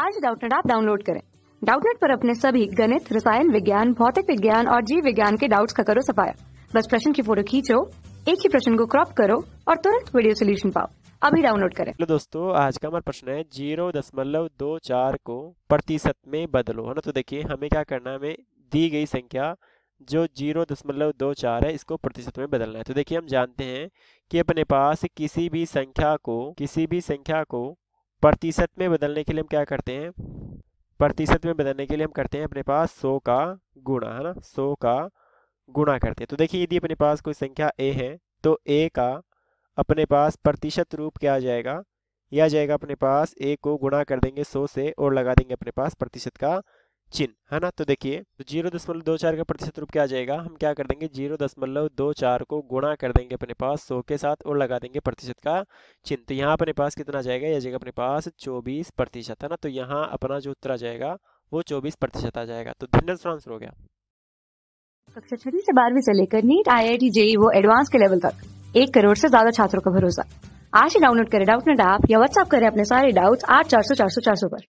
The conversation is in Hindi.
आज डाउटनेट आप डाउनलोड करें डाउटनेट पर अपने सभी गणित रसायन विज्ञान भौतिक विज्ञान और जीव विज्ञान के डाउट्स का करो सफाया बस प्रश्न की फोटो खींचो एक ही प्रश्न को क्रॉप करो और तुरंत वीडियो सोल्यूशन पाओ अभी डाउनलोड करें हेलो दोस्तों आज का हमारा प्रश्न है जीरो दशमलव दो चार को प्रतिशत में बदलो है ना तो देखिए हमें क्या करना है हमें दी गई संख्या जो जीरो दशमलव दो चार है इसको प्रतिशत में बदलना है तो देखिए हम जानते हैं कि अपने पास किसी भी संख्या को किसी भी संख्या को प्रतिशत में बदलने के लिए हम क्या करते हैं प्रतिशत में बदलने के लिए हम करते हैं अपने पास सौ का गुणा है ना सौ का गुणा करते हैं तो देखिए यदि अपने पास कोई संख्या ए है तो ए का अपने पास प्रतिशत रूप क्या आ जाएगा यह आ जाएगा अपने पास ए को गुणा कर देंगे सौ से और लगा देंगे अपने पास प्रतिशत का चिन्ह है ना तो देखिए तो जीरो दशमलव दो चार का प्रतिशत रूप क्या आ जाएगा हम क्या कर देंगे जीरो दशमलव दो चार को गुणा कर देंगे अपने पास सौ के साथ और लगा देंगे प्रतिशत का चिन्ह तो यहाँ अपने पास कितना जाएगा यह जाएगा अपने पास चौबीस प्रतिशत है ना तो यहाँ अपना जो उत्तर आ जाएगा वो चौबीस प्रतिशत आ जाएगा तो भिन्न आंसर हो गया कक्षा छठी से बारहवीं से लेकर NEET I I T JEE वो एडवांस के लेवल तक एक करोड़ से ज्यादा छात्रों का भरोसा आज ही डाउनलोड करें डाउट नेट ऐप या व्हाट्सअप करें अपने सारे डाउट्स आठ चार सौ चार सौ चार सौ पर